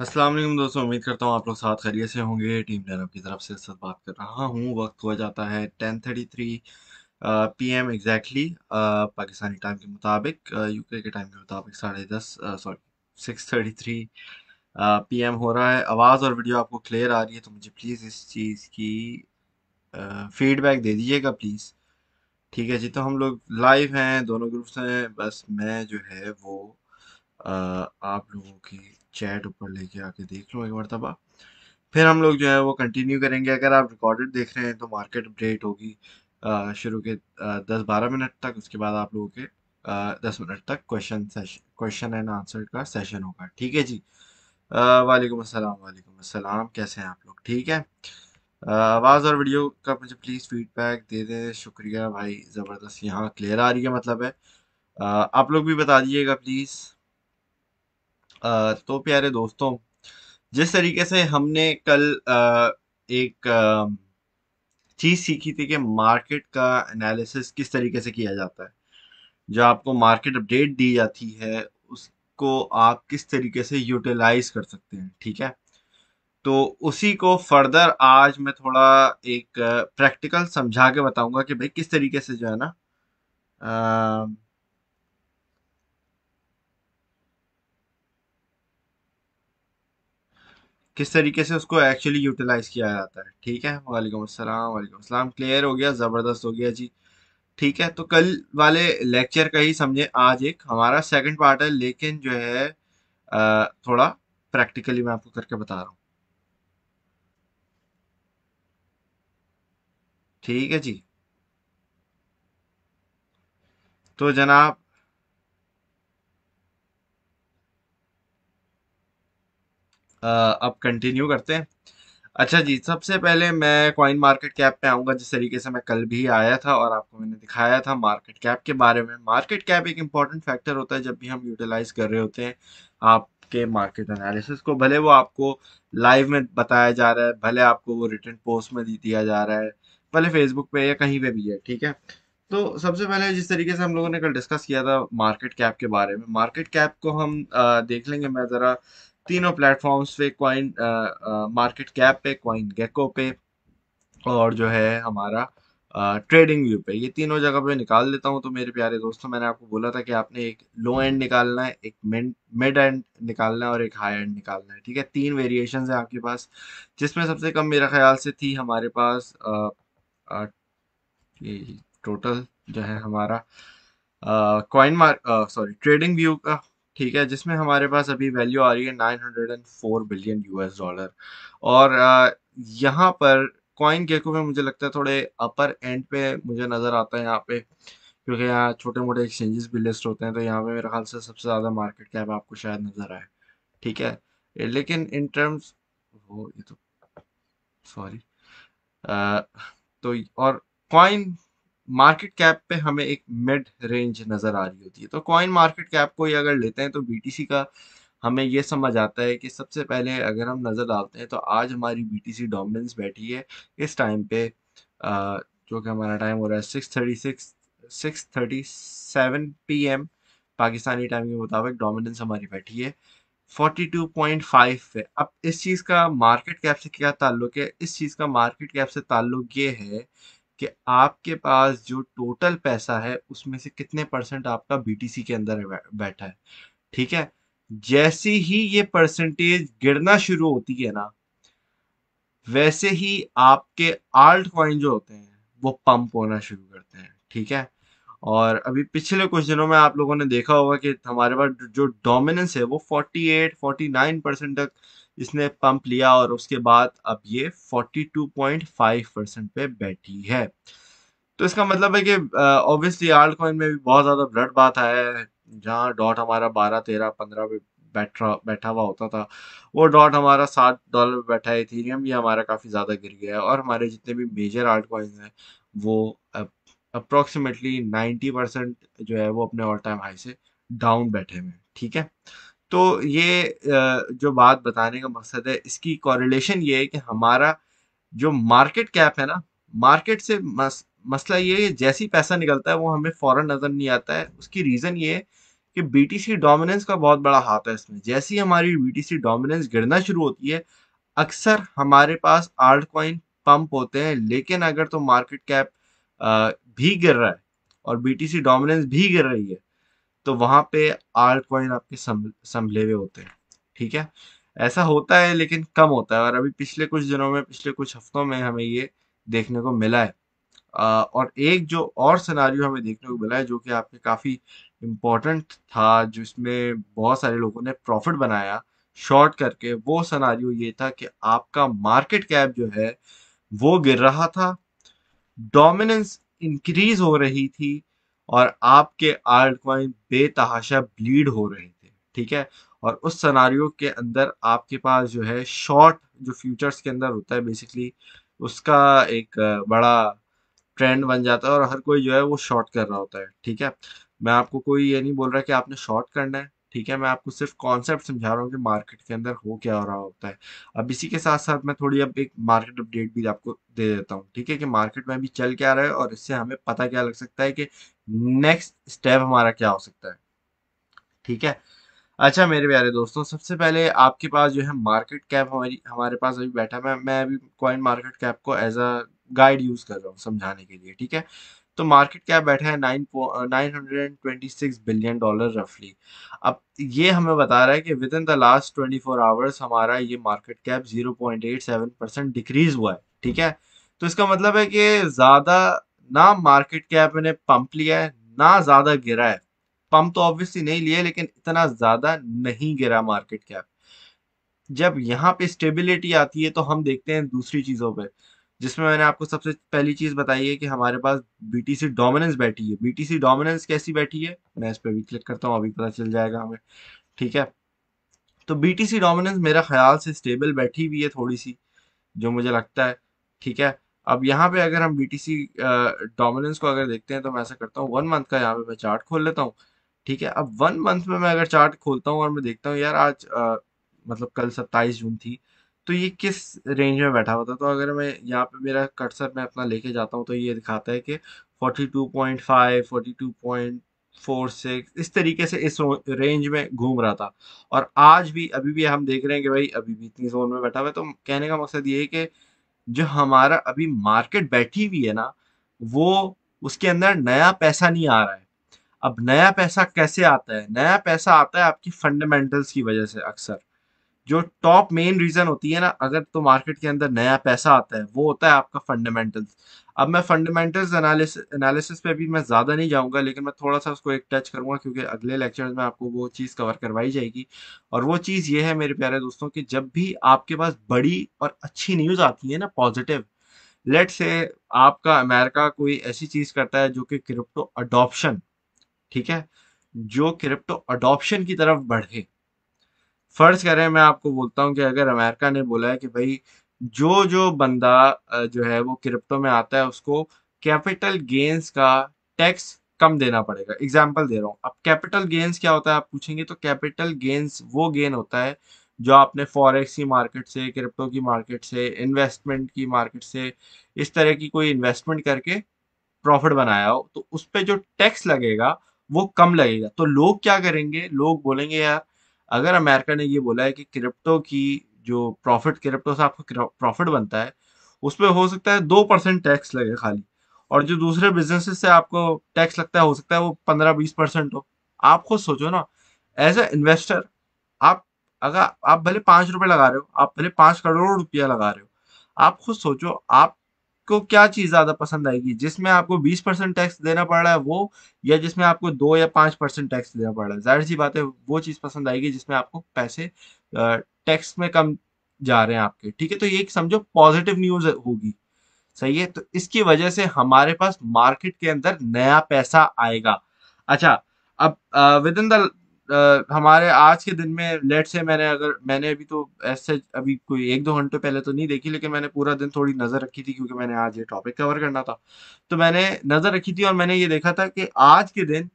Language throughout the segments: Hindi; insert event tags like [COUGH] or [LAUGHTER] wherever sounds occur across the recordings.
असलम दोस्तों उम्मीद करता हूँ आप लोग साथ खरीय से होंगे टीम लैनअप की तरफ से सर बात कर रहा हूँ वक्त हुआ जाता है ten thirty three P M exactly Pakistani time के मुताबिक यूके के टाइम के मुताबिक साढ़े दस sorry six thirty three P M हो रहा है आवाज़ और वीडियो आपको क्लियर आ रही है तो मुझे प्लीज़ इस चीज़ की फीडबैक दे दीजिएगा प्लीज़ ठीक है जी तो हम लोग लाइव हैं दोनों ग्रुप्स हैं बस मैं जो है वो uh, आप लोगों की चैट ऊपर लेके आके देख लो एक मरतबा फिर हम लोग जो है वो कंटिन्यू करेंगे अगर आप रिकॉर्डेड देख रहे हैं तो मार्केट अपडेट होगी शुरू के दस बारह मिनट तक उसके बाद आप लोगों के दस मिनट तक question session question and answer का सेशन होगा ठीक है जी वालेकुम अस्सलाम वालेकुम अस्सलाम कैसे हैं आप लोग ठीक है आवाज़ और वीडियो का मुझे प्लीज़ फीडबैक दे दें शुक्रिया भाई ज़बरदस्त यहाँ क्लियर आ रही है मतलब है आप लोग भी बता दीजिएगा प्लीज़ तो प्यारे दोस्तों जिस तरीके से हमने कल एक चीज़ सीखी थी कि मार्केट का एनालिसिस किस तरीके से किया जाता है जो आपको मार्केट अपडेट दी जाती है उसको आप किस तरीके से यूटिलाइज कर सकते हैं ठीक है तो उसी को फर्दर आज मैं थोड़ा एक प्रैक्टिकल समझा के बताऊंगा कि भाई किस तरीके से जो है ना किस तरीके से उसको एक्चुअली यूटिलाइज़ किया जाता है ठीक है वालेकुम अस्सलाम वालेकुम अस्सलाम क्लियर हो गया ज़बरदस्त हो गया जी ठीक है तो कल वाले लेक्चर का ही समझे आज एक हमारा सेकंड पार्ट है लेकिन जो है थोड़ा प्रैक्टिकली मैं आपको करके बता रहा हूँ ठीक है जी तो जनाब अब कंटिन्यू करते हैं अच्छा जी सबसे पहले मैं कॉइन मार्केट कैप पे आऊँगा जिस तरीके से मैं कल भी आया था और आपको मैंने दिखाया था मार्केट कैप के बारे में मार्केट कैप एक इम्पॉर्टेंट फैक्टर होता है जब भी हम यूटिलाइज कर रहे होते हैं आपके मार्केट एनालिसिस को भले वो आपको लाइव में बताया जा रहा है भले आपको वो रिटर्न पोस्ट में दिया जा रहा है भले फेसबुक पे या कहीं पे भी है ठीक है तो सबसे पहले जिस तरीके से हम लोगों ने कल डिस्कस किया था मार्केट कैप के बारे में मार्केट कैप को हम आ, देख लेंगे मैं ज़रा तीनों प्लेटफॉर्म्स पे क्वाइन मार्केट कैप पे क्वाइन गेको पे और जो है हमारा ट्रेडिंग uh, व्यू पे ये तीनों जगह पे निकाल देता हूँ तो मेरे प्यारे दोस्तों मैंने आपको बोला था कि आपने एक लो एंड निकालना है एक मिड एंड निकालना है और एक हाई एंड निकालना है ठीक है तीन वेरिएशन है आपके पास जिसमें सबसे कम मेरा ख्याल से थी हमारे पास टोटल uh, uh, जो है हमारा coin mark sorry trading view का ठीक है जिसमें हमारे पास अभी वैल्यू आ रही है 904 बिलियन यूएस डॉलर और यहाँ पर कॉइन गेको में मुझे लगता है थोड़े अपर एंड पे मुझे नज़र आता है यहाँ पे क्योंकि यहाँ छोटे मोटे एक्सचेंजेस भी लिस्ट होते हैं तो यहाँ पे मेरे ख्याल से सबसे ज़्यादा मार्केट कैप आपको शायद नज़र आए ठीक है लेकिन इन टर्म्स वो ये तो सॉरी तो और कॉइन मार्केट कैप पे हमें एक मिड रेंज नज़र आ रही होती है तो कॉइन मार्केट कैप को ही अगर लेते हैं तो बी का हमें यह समझ आता है कि सबसे पहले अगर हम नज़र डालते हैं तो आज हमारी बीटीसी डोमिनेंस बैठी है इस टाइम पे जो कि हमारा टाइम हो रहा है six thirty six six thirty seven P M Pakistani time के मुताबिक डोमिनेंस हमारी बैठी है फोर्टी टू पॉइंट फाइव पे अब इस चीज़ का मार्केट कैप से क्या ताल्लुक है इस चीज़ का मार्केट कैप से ताल्लुक ये है कि आपके पास जो टोटल पैसा है उसमें से कितने परसेंट आपका बीटीसी के अंदर बैठा है ठीक है जैसे ही ये परसेंटेज गिरना शुरू होती है ना वैसे ही आपके आल्ट क्वाइन जो होते हैं वो पंप होना शुरू करते हैं ठीक है और अभी पिछले कुछ दिनों में आप लोगों ने देखा होगा कि हमारे पास जो डोमिनेंस है वो 48 49 परसेंट तक इसने पंप लिया और उसके बाद अब ये 42.5 परसेंट पे बैठी है तो इसका मतलब है कि ऑब्वियसली आल्ट कॉइन में भी बहुत ज़्यादा ब्लड बात है जहाँ डॉट हमारा बारह तेरह पंद्रह पे बैठा बैठा हुआ होता था वो डॉट हमारा सात डॉलर पे बैठा है थीरियम भी हमारा काफ़ी ज़्यादा गिर गया है और हमारे जितने भी मेजर आल्ट कॉइन्स हैं वो अप्रोक्सीमेटली नाइन्टी परसेंट जो है वो अपने ऑल टाइम हाई से डाउन बैठे हुए हैं ठीक है तो ये जो बात बताने का मकसद है इसकी कॉरिलेशन ये है कि हमारा जो मार्केट कैप है ना मार्केट से मस, मसला ये है जैसे ही पैसा निकलता है वो हमें फॉरन नज़र नहीं आता है उसकी रीज़न ये है कि बीटीसी डोमिनेंस का बहुत बड़ा हाथ है इसमें जैसे ही हमारी बीटीसी डोमिनेंस गिरना शुरू होती है अक्सर हमारे पास आर्ट कॉइन पंप होते हैं लेकिन अगर तो मार्केट कैप भी गिर रहा है और बीटीसी डोमिनेंस भी गिर रही है तो वहां पे आल्ट पॉइंट आपके संभले हुए होते हैं ठीक है ऐसा होता है लेकिन कम होता है और अभी पिछले कुछ दिनों में पिछले कुछ हफ्तों में हमें ये देखने को मिला है और एक जो और सिनारियो हमें देखने को मिला है जो कि आपके काफ़ी इम्पोर्टेंट था जिसमें बहुत सारे लोगों ने प्रॉफिट बनाया शॉर्ट करके वो सिनारियो ये था कि आपका मार्केट कैप जो है वो गिर रहा था डोमिनेंस इंक्रीज हो रही थी और आपके आर्ट क्वाइन बेतहाशा ब्लीड हो रहे थे ठीक है और उस सनारियों के अंदर आपके पास जो है शॉर्ट जो फ्यूचर्स के अंदर होता है बेसिकली उसका एक बड़ा ट्रेंड बन जाता है और हर कोई जो है वो शॉर्ट कर रहा होता है ठीक है मैं आपको कोई ये नहीं बोल रहा कि आपने शॉर्ट करना है ठीक है मैं आपको सिर्फ कॉन्सेप्ट समझा रहा हूँ कि मार्केट के अंदर हो क्या हो रहा होता है अब इसी के साथ साथ मैं थोड़ी अब एक मार्केट अपडेट भी आपको दे देता हूँ ठीक है कि मार्केट में अभी चल क्या रहा है और इससे हमें पता क्या लग सकता है कि नेक्स्ट स्टेप हमारा क्या हो सकता है ठीक है अच्छा मेरे प्यारे दोस्तों सबसे पहले आपके पास जो है मार्केट कैप हमारी हमारे पास अभी बैठा मैं मैं अभी कॉइन मार्केट कैप को एज अ गाइड यूज़ कर रहा हूँ समझाने के लिए ठीक है तो मार्केट क्या बैठा है nine nine hundred and twenty six billion dollar रफली अब ये हमें बता रहा है कि within the last twenty four hours हमारा ये market cap zero point eight seven percent decrease हुआ है ठीक है तो इसका मतलब है कि ज़्यादा ना मार्केट कैप ने पंप लिया है ना ज़्यादा गिरा है पंप तो ऑब्वियसली नहीं लिया लेकिन इतना ज़्यादा नहीं गिरा मार्केट कैप जब यहाँ पे स्टेबिलिटी आती है तो हम देखते हैं दूसरी चीज़ों पर जिसमें मैंने आपको सबसे पहली चीज़ बताई है कि हमारे पास बी टी सी डोमिनेंस बैठी है बी टी सी डोमिनेंस कैसी बैठी है मैं इस पर भी क्लिक करता हूँ अभी पता चल जाएगा हमें ठीक है तो बी टी सी डोमिनेंस मेरा ख्याल से स्टेबल बैठी हुई है थोड़ी सी जो मुझे लगता है ठीक है अब यहाँ पे अगर हम बी टी सी डोमिनेंस को अगर देखते हैं तो मैं ऐसा करता हूँ वन मंथ का यहाँ पे मैं चार्ट खोल लेता हूँ ठीक है अब वन मंथ में मैं अगर चार्ट खोलता हूँ और मैं देखता हूँ यार आज आ, मतलब कल सत्ताईस जून थी तो ये किस रेंज में बैठा हुआ था तो अगर मैं यहाँ पे मेरा कटसर मैं अपना लेके जाता हूँ तो ये दिखाता है कि 42.5 42.46 इस तरीके से इस रेंज में घूम रहा था और आज भी अभी भी हम देख रहे हैं कि भाई अभी भी इतनी जोन में बैठा हुआ है तो कहने का मकसद ये है कि जो हमारा अभी मार्केट बैठी हुई है ना वो उसके अंदर नया पैसा नहीं आ रहा है अब नया पैसा कैसे आता है नया पैसा आता है आपकी फंडामेंटल्स की वजह से अक्सर जो टॉप मेन रीज़न होती है ना अगर तो मार्केट के अंदर नया पैसा आता है वो होता है आपका फंडामेंटल्स अब मैं फंडामेंटल्स एनालिसिस पे भी मैं ज़्यादा नहीं जाऊंगा लेकिन मैं थोड़ा सा उसको एक टच करूंगा क्योंकि अगले लेक्चर में आपको वो चीज़ कवर करवाई जाएगी और वो चीज़ ये है मेरे प्यारे दोस्तों की जब भी आपके पास बड़ी और अच्छी न्यूज़ आती है ना पॉजिटिव लेट से आपका अमेरिका कोई ऐसी चीज़ करता है जो कि क्रिप्टो अडोप्शन ठीक है जो क्रिप्टो अडोप्शन की तरफ बढ़े फ़र्ज़ करें मैं आपको बोलता हूँ कि अगर अमेरिका ने बोला है कि भाई जो जो बंदा जो है वो क्रिप्टो में आता है उसको कैपिटल गेंस का टैक्स कम देना पड़ेगा एग्जाम्पल दे रहा हूँ अब कैपिटल गेंस क्या होता है आप पूछेंगे तो कैपिटल गेंस वो गेन होता है जो आपने फॉरेक्स की मार्केट से क्रिप्टो की मार्केट से इन्वेस्टमेंट की मार्केट से इस तरह की कोई इन्वेस्टमेंट करके प्रॉफिट बनाया हो तो उस पर जो टैक्स लगेगा वो कम लगेगा तो लोग क्या करेंगे लोग बोलेंगे यार अगर अमेरिका ने ये बोला है कि क्रिप्टो की जो प्रॉफिट क्रिप्टो से आपको प्रॉफिट बनता है उस पर हो सकता है दो परसेंट टैक्स लगे खाली और जो दूसरे बिजनेस से आपको टैक्स लगता है हो सकता है वो पंद्रह बीस परसेंट हो आप खुद सोचो ना एज ए इन्वेस्टर आप अगर आप भले पाँच रुपये लगा रहे हो आप भले पाँच करोड़ रुपया लगा रहे हो आप खुद सोचो आप आपको क्या चीज ज्यादा पसंद आएगी जिसमें आपको 20 परसेंट टैक्स देना पड़ रहा है वो या जिसमें आपको दो या पांच परसेंट टैक्स देना पड़ रहा है जाहिर सी बात है वो चीज पसंद आएगी जिसमें आपको पैसे टैक्स में कम जा रहे हैं आपके ठीक है तो ये समझो पॉजिटिव न्यूज होगी सही है तो इसकी वजह से हमारे पास मार्केट के अंदर नया पैसा आएगा अच्छा अब विद इन द आ, हमारे आज के दिन में लेट से मैंने अगर मैंने अभी तो ऐसे अभी कोई एक दो घंटे पहले तो नहीं देखी लेकिन मैंने पूरा दिन थोड़ी नज़र रखी थी क्योंकि मैंने आज ये टॉपिक कवर करना था तो मैंने नज़र रखी थी और मैंने ये देखा था कि आज के दिन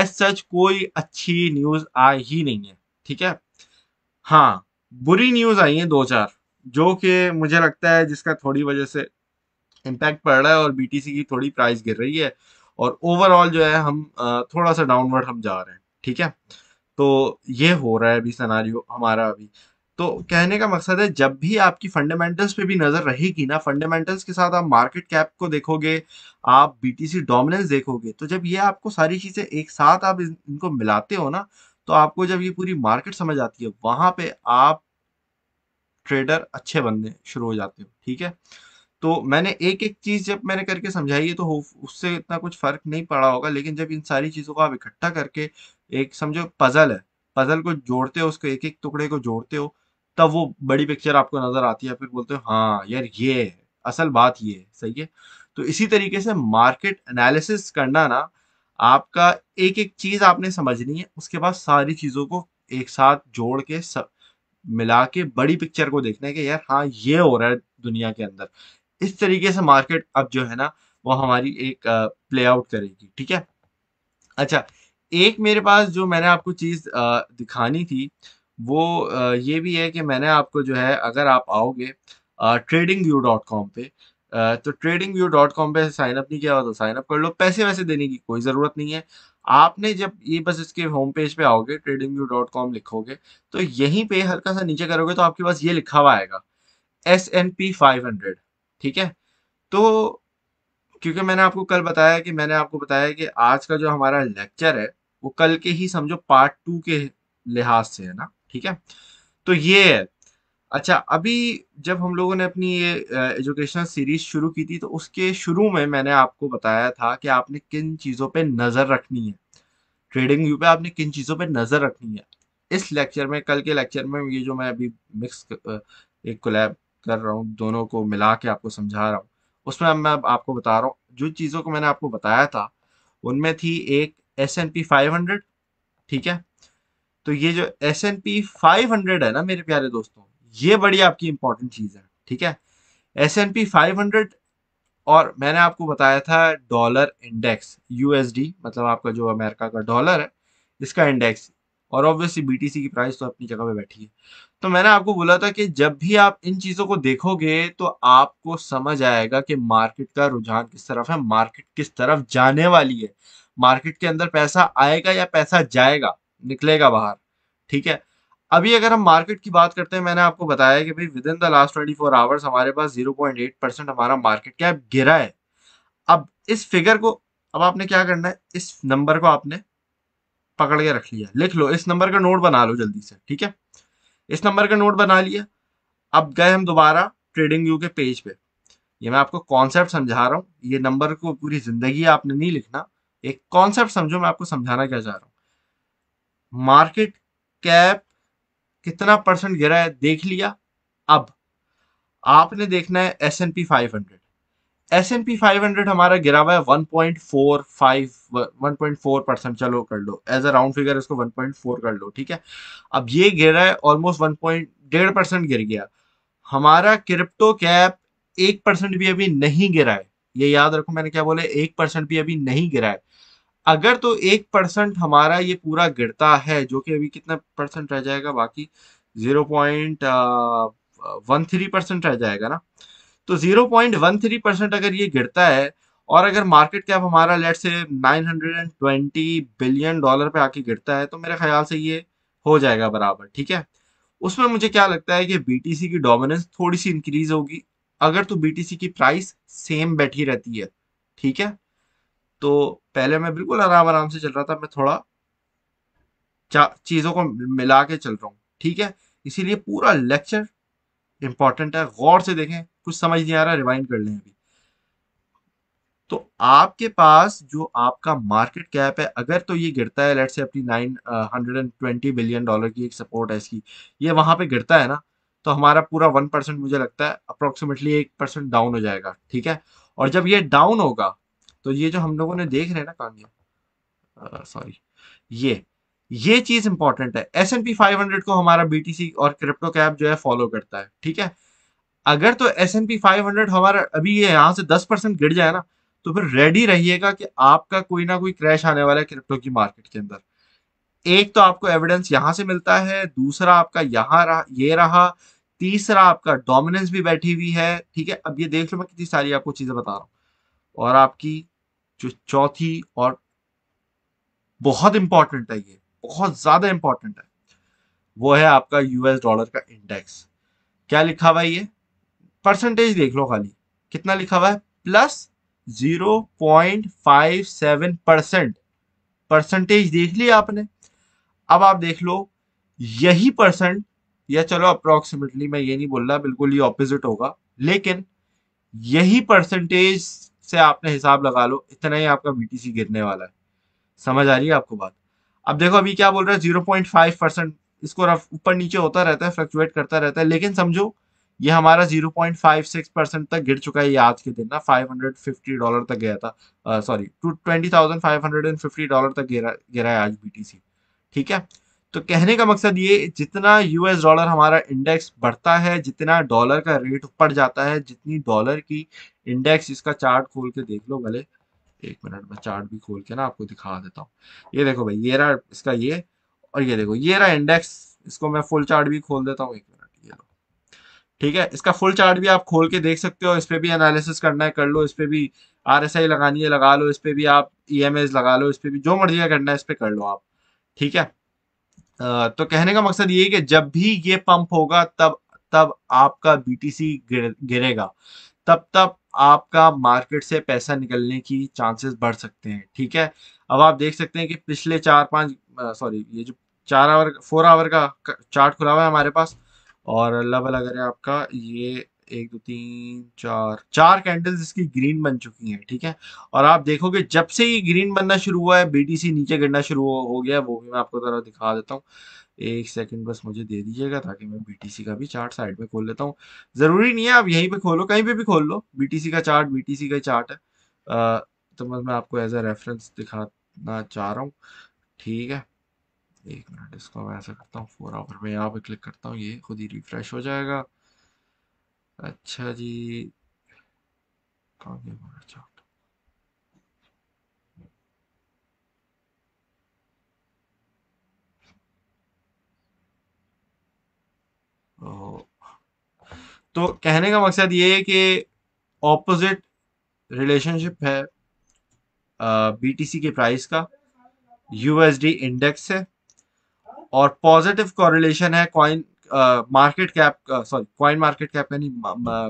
एज सच कोई अच्छी न्यूज़ आई ही नहीं है ठीक है हाँ बुरी न्यूज़ आई है दो चार जो कि मुझे लगता है जिसका थोड़ी वजह से इम्पैक्ट पड़ रहा है और बीटीसी की थोड़ी प्राइस गिर रही है और ओवरऑल जो है हम थोड़ा सा डाउनवर्ड हम जा रहे हैं ठीक है तो ये हो रहा है अभी सनारियो हमारा अभी तो कहने का मकसद है जब भी आपकी फंडामेंटल्स पे भी नज़र रहेगी ना फंडामेंटल्स के साथ आप मार्केट कैप को देखोगे आप बीटीसी डोमिनेंस देखोगे तो जब ये आपको सारी चीज़ें एक साथ आप इनको मिलाते हो ना तो आपको जब ये पूरी मार्केट समझ आती है वहां पे आप ट्रेडर अच्छे बनने शुरू हो जाते हो ठीक है तो मैंने एक एक चीज़ जब मैंने करके समझाई है तो उससे इतना कुछ फ़र्क नहीं पड़ा होगा लेकिन जब इन सारी चीज़ों को आप इकट्ठा करके एक समझो पजल है पजल को जोड़ते हो उसको एक एक टुकड़े को जोड़ते हो तब वो बड़ी पिक्चर आपको नजर आती है फिर बोलते हो हाँ यार ये है असल बात ये है सही है तो इसी तरीके से मार्केट एनालिसिस करना ना आपका एक एक चीज आपने समझनी है उसके बाद सारी चीजों को एक साथ जोड़ के सब मिला के बड़ी पिक्चर को देखना है कि यार हाँ ये हो रहा है दुनिया के अंदर इस तरीके से मार्केट अब जो है ना वो हमारी एक प्ले आउट करेगी ठीक है अच्छा एक मेरे पास जो मैंने आपको चीज़ दिखानी थी वो ये भी है कि मैंने आपको जो है अगर आप आओगे ट्रेडिंग व्यू डॉट कॉम पे तो ट्रेडिंग व्यू डॉट कॉम पर साइन अप नहीं किया हुआ तो साइन अप कर लो पैसे वैसे देने की कोई ज़रूरत नहीं है आपने जब ये बस इसके होम पेज पे आओगे ट्रेडिंग व्यू डॉट कॉम लिखोगे तो यहीं पे हल्का सा नीचे करोगे तो आपके पास ये लिखा हुआ आएगा S N P five hundred ठीक है तो क्योंकि मैंने आपको कल बताया कि मैंने आपको बताया कि आज का जो हमारा लेक्चर है वो कल के ही समझो पार्ट टू के लिहाज से है ना ठीक है तो ये है अच्छा अभी जब हम लोगों ने अपनी ये एजुकेशनल सीरीज शुरू की थी तो उसके शुरू में मैंने आपको बताया था कि आपने किन चीज़ों पे नज़र रखनी है ट्रेडिंग व्यू पे आपने किन चीज़ों पे नज़र रखनी है इस लेक्चर में कल के लेक्चर में ये जो मैं अभी मिक्स एक कोलैब कर रहा हूँ दोनों को मिला के आपको समझा रहा हूँ उसमें मैं आपको बता रहा हूँ जो चीज़ों को मैंने आपको बताया था उनमें थी एक S N P five hundred ठीक है तो ये जो S N P five hundred है ना मेरे प्यारे दोस्तों ये बड़ी आपकी इंपॉर्टेंट चीज है ठीक है S N P five hundred और मैंने आपको बताया था डॉलर इंडेक्स यूएसडी मतलब आपका जो अमेरिका का डॉलर है इसका इंडेक्स और ऑब्वियसली बीटीसी की प्राइस तो अपनी जगह पे बैठी है तो मैंने आपको बोला था कि जब भी आप इन चीजों को देखोगे तो आपको समझ आएगा कि मार्केट का रुझान किस तरफ है मार्केट किस तरफ जाने वाली है मार्केट के अंदर पैसा आएगा या पैसा जाएगा निकलेगा बाहर ठीक है अभी अगर हम मार्केट की बात करते हैं मैंने आपको बताया कि भाई within the last twenty four hours हमारे पास जीरो पॉइंट एट परसेंट हमारा मार्केट कैप गिरा है अब इस फिगर को अब आपने क्या करना है इस नंबर को आपने पकड़ के रख लिया लिख लो इस नंबर का नोट बना लो जल्दी से ठीक है इस नंबर का नोट बना लिया अब गए हम दोबारा ट्रेडिंग व्यू के पेज पे ये मैं आपको कॉन्सेप्ट समझा रहा हूँ ये नंबर को पूरी जिंदगी आपने नहीं लिखना एक कॉन्सेप्ट समझो मैं आपको समझाना क्या चाह रहा हूं मार्केट कैप कितना परसेंट गिरा है देख लिया अब आपने देखना है S N P five hundred S N P five hundred हमारा गिरा हुआ है one point four five one point four percent चलो कर लो एज अ राउंड फिगर इसको वन पॉइंट फोर कर लो ठीक है अब ये गिरा है ऑलमोस्ट वन पॉइंट डेढ़ परसेंट गिर गया हमारा क्रिप्टो कैप एक परसेंट भी अभी नहीं गिरा है ये याद रखो मैंने क्या बोला एक परसेंट भी अभी नहीं गिरा है अगर तो एक परसेंट हमारा ये पूरा गिरता है जो कि अभी कितना परसेंट रह जाएगा बाकी zero point one three percent रह जाएगा ना तो zero point one three percent अगर ये गिरता है और अगर मार्केट कैप हमारा let's say nine hundred and twenty billion dollar पे आके गिरता है तो मेरे ख्याल से ये हो जाएगा बराबर ठीक है उसमें मुझे क्या लगता है कि बीटीसी की डोमिनेंस थोड़ी सी इंक्रीज होगी अगर तो बीटीसी की प्राइस सेम बैठी रहती है ठीक है तो पहले मैं बिल्कुल आराम आराम से चल रहा था मैं थोड़ा चीज़ों को मिला के चल रहा हूँ ठीक है इसीलिए पूरा लेक्चर इंपॉर्टेंट है गौर से देखें कुछ समझ नहीं आ रहा रिवाइंड कर लें अभी तो आपके पास जो आपका मार्केट कैप है अगर तो ये गिरता है लेट से अपनी nine hundred and twenty billion dollar की एक सपोर्ट है इसकी ये वहां पे गिरता है ना तो हमारा पूरा वन परसेंट मुझे लगता है अप्रोक्सीमेटली एक परसेंट डाउन हो जाएगा ठीक है और जब ये डाउन होगा तो ये जो हम लोगों ने देख रहे हैं ना कहानियां सॉरी ये ये चीज इंपॉर्टेंट है S N P five hundred को हमारा बीटीसी और क्रिप्टो कैप जो है फॉलो करता है ठीक है अगर तो S N P five hundred हमारा अभी ये यहाँ से दस परसेंट गिर जाए ना तो फिर रेडी रहिएगा कि आपका कोई ना कोई क्रैश आने वाला है क्रिप्टो की मार्केट के अंदर एक तो आपको एविडेंस यहां से मिलता है दूसरा आपका यहाँ रहा ये रहा तीसरा आपका डोमिनेंस भी बैठी हुई है ठीक है अब ये देख लो मैं कितनी सारी आपको चीजें बता रहा हूँ और आपकी जो चौथी और बहुत इंपॉर्टेंट है ये बहुत ज्यादा इंपॉर्टेंट है वो है आपका यूएस डॉलर का इंडेक्स क्या लिखा हुआ है ये परसेंटेज देख लो खाली कितना लिखा हुआ है प्लस 0.57 परसेंट परसेंटेज देख लिया आपने अब आप देख लो यही परसेंट या चलो अप्रोक्सीमेटली मैं ये नहीं बोल रहा बिल्कुल ये ऑपोजिट होगा लेकिन यही परसेंटेज से आपने हिसाब लगा लो इतना ही आपका बीटीसी गिरने वाला है समझ आ रही है आपको बात अब देखो अभी क्या बोल रहा है जीरो पॉइंट फाइव परसेंट इसको ऊपर नीचे होता रहता है फ्लक्चुएट करता रहता है लेकिन समझो ये हमारा zero point five six percent तक गिर चुका है ये आज के दिन ना फाइव हंड्रेड फिफ्टी डॉलर तक गया था सॉरी टू ट्वेंटी डॉलर तक गिरा गिरा है आज बीटीसी ठीक है तो कहने का मकसद ये जितना यूएस डॉलर हमारा इंडेक्स बढ़ता है जितना डॉलर का रेट ऊपर जाता है जितनी डॉलर की इंडेक्स इसका चार्ट खोल के देख लो भले एक मिनट में चार्ट भी खोल के ना आपको दिखा देता हूँ ये देखो भाई ये रहा इसका ये और ये देखो ये रहा इंडेक्स इसको मैं फुल चार्ट भी खोल देता हूँ एक मिनट ये लो ठीक है इसका फुल चार्ट भी आप खोल के देख सकते हो इस पर भी एनालिसिस करना है कर लो इस पर भी आर लगानी है लगा लो इस पर भी आप ई e लगा लो इस पर भी जो मर्जी करना है इस पर कर लो आप ठीक है तो कहने का मकसद ये है कि जब भी ये पंप होगा तब तब आपका बीटीसी गिरेगा तब तब आपका मार्केट से पैसा निकलने की चांसेस बढ़ सकते हैं ठीक है अब आप देख सकते हैं कि पिछले चार पाँच सॉरी ये जो चार आवर फोर आवर का चार्ट खुला हुआ है हमारे पास और अल्लाह अगर आपका ये एक दो तीन चार चार कैंडल्स इसकी ग्रीन बन चुकी हैं ठीक है और आप देखोगे जब से ये ग्रीन बनना शुरू हुआ है बीटीसी नीचे गिरना शुरू हो गया वो भी मैं आपको जरा दिखा देता हूँ एक सेकंड बस मुझे दे दीजिएगा ताकि मैं बीटीसी का भी चार्ट साइड में खोल लेता हूँ जरूरी नहीं है आप यहीं पर खोलो कहीं पर भी खोल लो बी का चार्ट बी का चार्ट है तो बस मैं आपको एज अ रेफरेंस दिखाना चाह रहा हूँ ठीक है एक मिनट इसको मैं ऐसा करता हूँ फोर आवर में यहाँ पे क्लिक करता हूँ ये खुद ही रिफ्रेश हो जाएगा अच्छा जी आगे बढ़ना चाहता तो कहने का मकसद ये है कि ऑपोजिट रिलेशनशिप है बीटीसी के प्राइस का यूएसडी इंडेक्स है और पॉजिटिव कॉरिलेशन है कॉइन मार्केट कैप का सॉरी क्वाइन मार्केट कैप यानी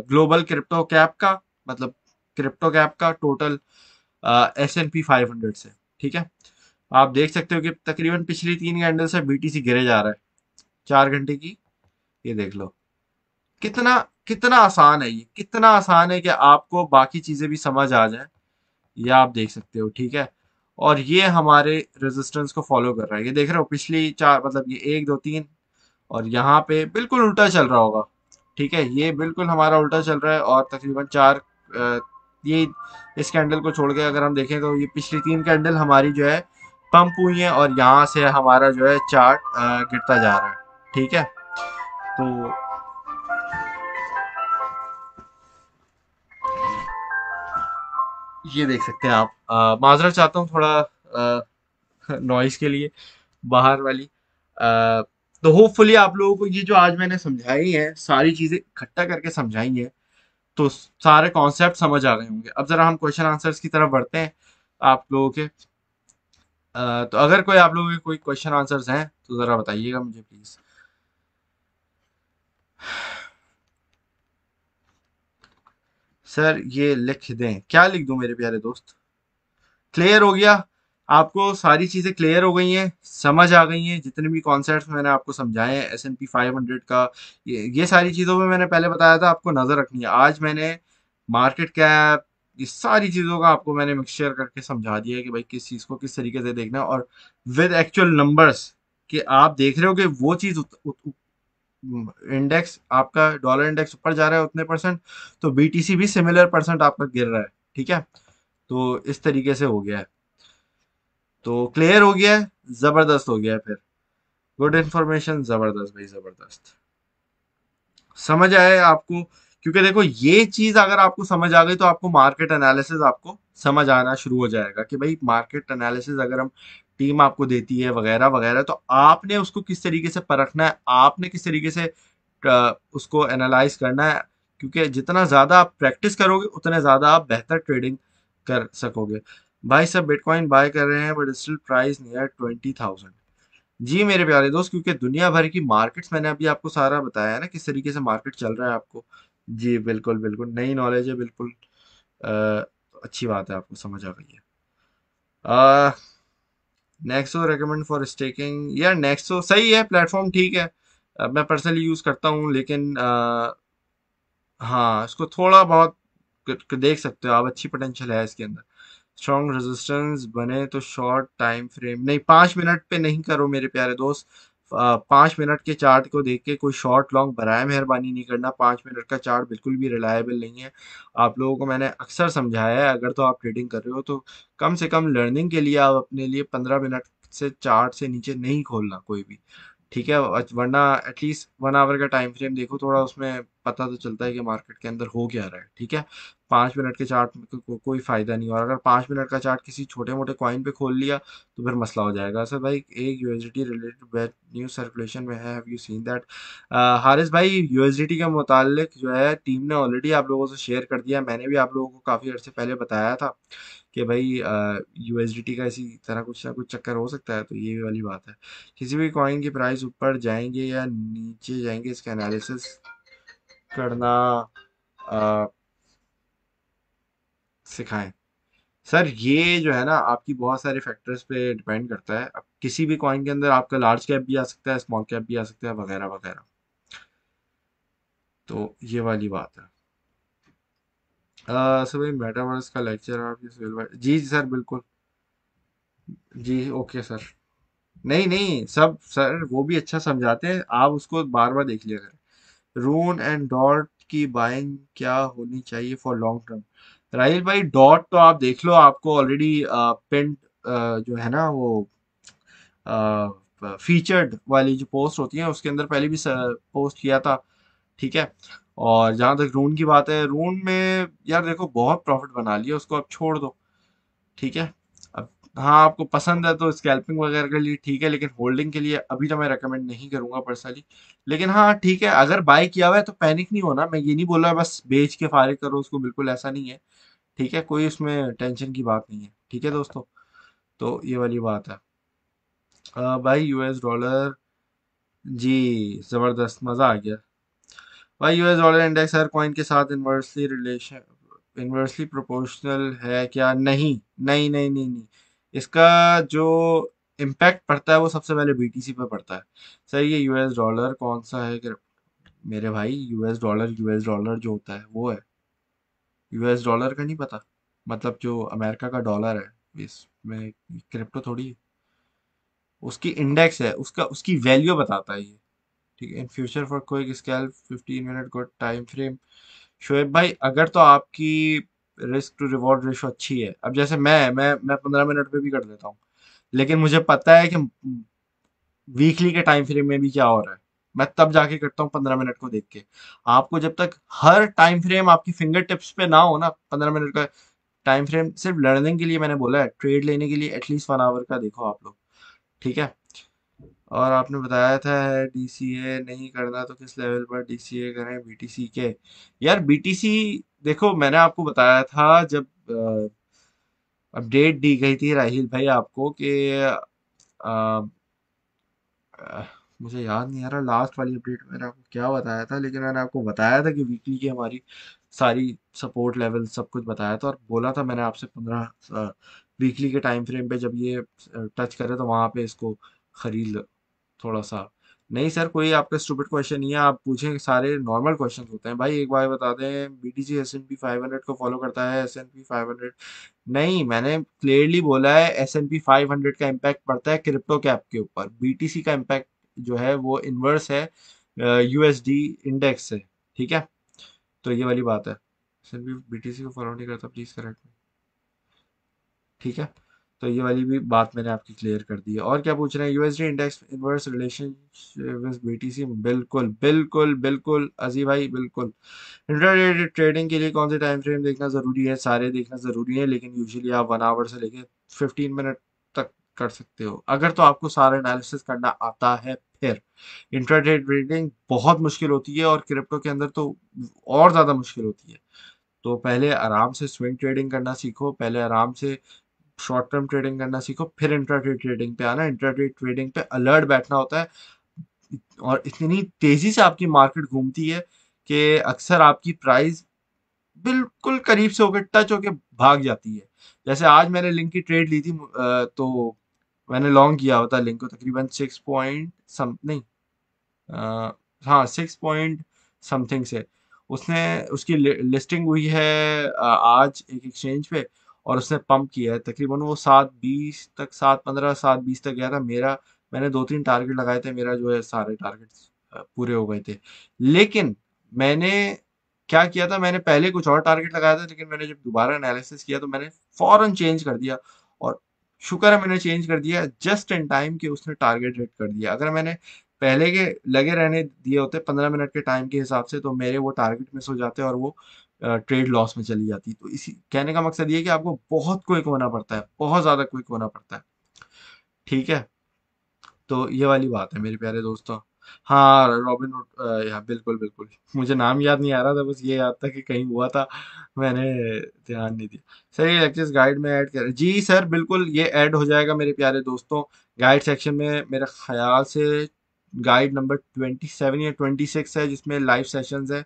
ग्लोबल क्रिप्टो कैप का मतलब क्रिप्टो कैप का total S N P five hundred से ठीक है आप देख सकते हो कि तकरीबन पिछली तीन घंटे से बीटीसी गिरे जा रहा है चार घंटे की ये देख लो कितना कितना आसान है ये कितना आसान है कि आपको बाकी चीजें भी समझ आ जाए ये आप देख सकते हो ठीक है और ये हमारे रेजिस्टेंस को फॉलो कर रहा है ये देख रहे हो पिछली चार मतलब ये एक दो तीन और यहाँ पे बिल्कुल उल्टा चल रहा होगा ठीक है ये बिल्कुल हमारा उल्टा चल रहा है और तकरीबन चार ये इस कैंडल को छोड़ के अगर हम देखें तो ये पिछली तीन कैंडल हमारी जो है पंप हुई है और यहाँ से हमारा जो है चार्ट गिरता जा रहा है ठीक है तो ये देख सकते हैं आप माजरा चाहता हूँ थोड़ा नॉइस [LAUGHS] के लिए बाहर वाली आ, तो होपफुली आप लोगों को ये जो आज मैंने समझाई है सारी चीज़ें इकट्ठा करके समझाई है तो सारे कॉन्सेप्ट समझ आ गए होंगे अब ज़रा हम क्वेश्चन आंसर्स की तरफ बढ़ते हैं आप लोगों के तो अगर कोई आप लोगों के कोई क्वेश्चन आंसर्स हैं तो ज़रा बताइएगा मुझे प्लीज़ सर ये लिख दें क्या लिख दूं मेरे प्यारे दोस्त क्लियर हो गया आपको सारी चीज़ें क्लियर हो गई हैं समझ आ गई हैं जितने भी कॉन्सेप्ट मैंने आपको समझाए हैं S N P five hundred का ये ये सारी चीज़ों में मैंने पहले बताया था आपको नज़र रखनी है आज मैंने मार्केट कैप ये सारी चीज़ों का आपको मैंने मिक्सचर करके समझा दिया है कि भाई किस चीज़ को किस तरीके से देखना है और विद एक्चुअल नंबर्स कि आप देख रहे हो कि वो चीज़ इंडेक्स आपका डॉलर इंडेक्स ऊपर जा रहा है उतने परसेंट तो बीटीसी भी सिमिलर परसेंट आपका गिर रहा है ठीक है तो इस तरीके से हो गया है तो क्लियर हो गया जबरदस्त हो गया फिर गुड इंफॉर्मेशन जबरदस्त भाई जबरदस्त समझ आए आपको क्योंकि देखो ये चीज अगर आपको समझ आ गई तो आपको मार्केट एनालिसिस आपको समझ आना शुरू हो जाएगा कि भाई मार्केट एनालिसिस अगर हम टीम आपको देती है वगैरह वगैरह तो आपने उसको किस तरीके से परखना है आपने किस तरीके से उसको एनालाइज करना है क्योंकि जितना ज़्यादा आप प्रैक्टिस करोगे उतने ज़्यादा आप बेहतर ट्रेडिंग कर सकोगे भाई सब बिटकॉइन बाय कर रहे हैं but still price near twenty thousand जी मेरे प्यारे दोस्त क्योंकि दुनिया भर की मार्केट्स मैंने अभी आपको सारा बताया है ना किस तरीके से मार्केट चल रहा है आपको जी बिल्कुल बिल्कुल नई नॉलेज है बिल्कुल आ, अच्छी बात है आपको समझ आ गई है नेक्सो रिकमेंड फॉर स्टेकिंग यार नेक्सो सही है प्लेटफॉर्म ठीक है आ, मैं पर्सनली यूज़ करता हूँ लेकिन आ, हाँ इसको थोड़ा बहुत देख सकते हो आप अच्छी पोटेंशियल है इसके अंदर स्ट्रॉन्ग रेजिस्टेंस बने तो शॉर्ट टाइम फ्रेम नहीं पाँच मिनट पे नहीं करो मेरे प्यारे दोस्त पाँच मिनट के चार्ट को देख के कोई शॉर्ट लॉन्ग बनाए मेहरबानी नहीं करना पाँच मिनट का चार्ट बिल्कुल भी रिलायबल नहीं है आप लोगों को मैंने अक्सर समझाया है अगर तो आप ट्रेडिंग कर रहे हो तो कम से कम लर्निंग के लिए आप अपने लिए पंद्रह मिनट से चार्ट से नीचे नहीं खोलना कोई भी ठीक है वरना एटलीस्ट वन आवर का टाइम फ्रेम देखो थोड़ा उसमें पता तो चलता है कि मार्केट के अंदर हो क्या रहा है ठीक है पाँच मिनट के चार्ट में को, को, कोई फ़ायदा नहीं और अगर पाँच मिनट का चार्ट किसी छोटे मोटे कॉइन पे खोल लिया तो फिर मसला हो जाएगा सर भाई एक U related bad news circulation में है have you seen that Haris भाई यू के मुतालिक जो है टीम ने ऑलरेडी आप लोगों से शेयर कर दिया मैंने भी आप लोगों को काफ़ी अर्से पहले बताया था कि भाई यू एस डी टी का इसी तरह कुछ ना कुछ चक्कर हो सकता है तो ये भी वाली बात है किसी भी कॉइन की प्राइस ऊपर जाएंगे या नीचे जाएंगे इसका एनालिसिस करना आ, सिखाएं सर ये जो है ना आपकी बहुत सारे फैक्टर्स पे डिपेंड करता है अब किसी भी कॉइन के अंदर आपका लार्ज कैप भी आ सकता है स्मॉल कैप भी आ सकता है वगैरह वगैरह तो ये वाली बात है सर भाई मेटावर्स का लेक्चर आप जी सर बिल्कुल जी ओके सर नहीं नहीं सब सर वो भी अच्छा समझाते हैं आप उसको बार बार देख लिया करें रून एंड डॉट की बाइंग क्या होनी चाहिए फॉर लॉन्ग टर्म राहिल भाई डॉट तो आप देख लो आपको ऑलरेडी पेंट जो है ना वो फीचर्ड वाली जो पोस्ट होती है उसके अंदर पहले भी पोस्ट किया था ठीक है और जहां तक रून की बात है रून में यार देखो बहुत प्रॉफिट बना लिया उसको अब छोड़ दो ठीक है अब हाँ आपको पसंद है तो स्कैल्पिंग वगैरह के लिए ठीक है लेकिन होल्डिंग के लिए अभी तो मैं रेकमेंड नहीं करूंगा पर्सनली लेकिन हाँ ठीक है अगर बाय किया हुआ है तो पैनिक नहीं होना मैं ये नहीं बोल रहा बस बेच के फारिग करो उसको बिल्कुल ऐसा नहीं है ठीक है कोई उसमें टेंशन की बात नहीं है ठीक है दोस्तों तो ये वाली बात है आ, भाई यूएस डॉलर जी ज़बरदस्त मज़ा आ गया भाई यूएस डॉलर इंडेक्स हर कॉइन के साथ इन्वर्सली रिलेशन इन्वर्सली प्रोपोर्शनल है क्या नहीं नहीं नहीं नहीं नहीं इसका जो इम्पैक्ट पड़ता है वो सबसे पहले बी टी सी पर पड़ता है सर ये यूएस डॉलर कौन सा है मेरे भाई यूएस डॉलर यूएस डॉलर जो होता है वो है यूएस डॉलर का नहीं पता मतलब जो अमेरिका का डॉलर है इसमें क्रिप्टो थोड़ी है उसकी इंडेक्स है उसका उसकी वैल्यू बताता है ये ठीक है in future for quick scale fifteen minute good time frame Shoaib भाई अगर तो आपकी रिस्क टू रिवॉर्ड रेशो अच्छी है अब जैसे मैं मैं मैं पंद्रह मिनट पे भी कर देता हूँ लेकिन मुझे पता है कि वीकली के टाइम फ्रेम में भी क्या हो रहा है मैं तब जाके करता हूँ पंद्रह मिनट को देख के आपको जब तक हर टाइम फ्रेम आपकी फिंगर टिप्स पे ना हो ना पंद्रह मिनट का टाइम फ्रेम सिर्फ लर्निंग के लिए मैंने बोला है ट्रेड लेने के लिए एटलीस्ट वन आवर का देखो आप लोग ठीक है और आपने बताया था डी नहीं करना तो किस लेवल पर डीसीए करें बीटीसी के यार बीटीसी देखो मैंने आपको बताया था जब अपडेट दी गई थी राहिल भाई आपको कि मुझे याद नहीं आ रहा लास्ट वाली अपडेट मैंने आपको क्या बताया था लेकिन मैंने आपको बताया था कि वीकली की हमारी सारी सपोर्ट लेवल सब कुछ बताया था और बोला था मैंने आपसे पंद्रह वीकली के टाइम फ्रेम पे जब ये टच करे तो वहाँ पे इसको खरीद लो थोड़ा सा नहीं सर कोई आपका स्टूपिड क्वेश्चन नहीं है आप पूछें सारे नॉर्मल क्वेश्चन होते हैं भाई एक बार बता दें B T G S N P five hundred को फॉलो करता है S N P five hundred नहीं मैंने क्लियरली बोला है S N P five hundred का इम्पैक्ट पड़ता है क्रिप्टो कैप के ऊपर बी टी सी का इम्पैक्ट जो है वो इन्वर्स है यूएसडी इंडेक्स से ठीक है तो ये वाली बात है सर भी बीटीसी को फॉलो नहीं करता प्लीज़ करेक्ट ठीक है तो ये वाली भी बात मैंने आपकी क्लियर कर दी है और क्या पूछ रहे हैं USD index inverse relation with BTC बिल्कुल बिल्कुल बिल्कुल अजी भाई बिल्कुल इंटरडेटेड ट्रेडिंग के लिए कौन से टाइम फ्रेम देखना ज़रूरी है सारे देखना ज़रूरी है लेकिन यूजुअली आप वन आवर से लेके फिफ्टीन मिनट कर सकते हो अगर तो आपको सारा एनालिसिस करना आता है फिर इंट्राडे ट्रेडिंग बहुत मुश्किल होती है और क्रिप्टो के अंदर तो और ज़्यादा मुश्किल होती है तो पहले आराम से स्विंग ट्रेडिंग करना सीखो पहले आराम से शॉर्ट टर्म ट्रेडिंग करना सीखो फिर इंट्राडे ट्रेडिंग पे आना इंट्राडे ट्रेडिंग पे अलर्ट बैठना होता है और इतनी तेज़ी से आपकी मार्केट घूमती है कि अक्सर आपकी प्राइस बिल्कुल करीब से होकर टच होकर भाग जाती है जैसे आज मैंने लिंक की ट्रेड ली थी तो मैंने लॉन्ग किया होता लिंक को तकरीबन सिक्स पॉइंट सम नहीं आ, हाँ सिक्स पॉइंट समथिंग से उसने उसकी लिस्टिंग हुई है आज एक एक्सचेंज पे और उसने पंप किया है तकरीबन वो सात बीस तक सात पंद्रह सात बीस तक गया था मेरा मैंने दो तीन टारगेट लगाए थे मेरा जो है सारे टारगेट्स पूरे हो गए थे लेकिन मैंने क्या किया था मैंने पहले कुछ और टारगेट लगाया था लेकिन मैंने जब दोबारा एनालिसिस किया तो मैंने फ़ौरन चेंज कर दिया और शुक्र है मैंने चेंज कर दिया जस्ट इन टाइम कि उसने टारगेट हिट कर दिया अगर मैंने पहले के लगे रहने दिए होते पंद्रह मिनट के टाइम के हिसाब से तो मेरे वो टारगेट मिस हो जाते और वो ट्रेड लॉस में चली जाती तो इसी कहने का मकसद ये कि आपको बहुत क्विक होना पड़ता है बहुत ज़्यादा क्विक होना पड़ता है ठीक है तो ये वाली बात है मेरे प्यारे दोस्तों हाँ, रॉबिन यार बिल्कुल, बिल्कुल। मुझे नाम याद नहीं आ रहा था, बस ये याद था कि कहीं हुआ था, मैंने ध्यान नहीं दिया। सही है, गाइड में ऐड कर जी सर, बिल्कुल ये ऐड हो जाएगा मेरे प्यारे दोस्तों। गाइड सेक्शन में मेरे ख़्याल से गाइड नंबर ट्वेंटी सेवन या ट्वेंटी सिक्स है जिसमें लाइव सेशंस है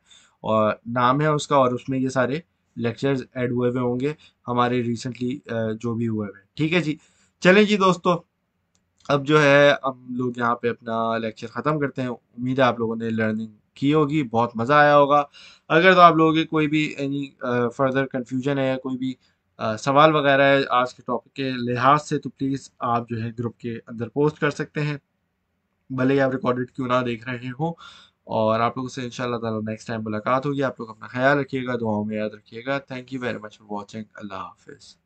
और नाम है उसका और उसमें ये सारे लेक्चर्स ऐड हुए हुए होंगे, हमारे रिसेंटली जो भी हुए हुए ठीक है जी। चलें जी दोस्तों। अब जो है हम लोग यहाँ पे अपना लेक्चर ख़त्म करते हैं उम्मीद है आप लोगों ने लर्निंग की होगी बहुत मज़ा आया होगा अगर तो आप लोगों के कोई भी एनी फर्दर कन्फ्यूजन है कोई भी आ, सवाल वगैरह है आज के टॉपिक के लिहाज से तो प्लीज़ आप जो है ग्रुप के अंदर पोस्ट कर सकते हैं भले ही आप रिकॉर्डेड क्यों ना देख रहे हो और आप लोगों से शाला ताला नेक्स्ट टाइम मुलाकात होगी आप लोग अपना ख्याल रखिएगा दुआओं में याद रखिएगा thank you very much for watching अल्लाह हाफिज़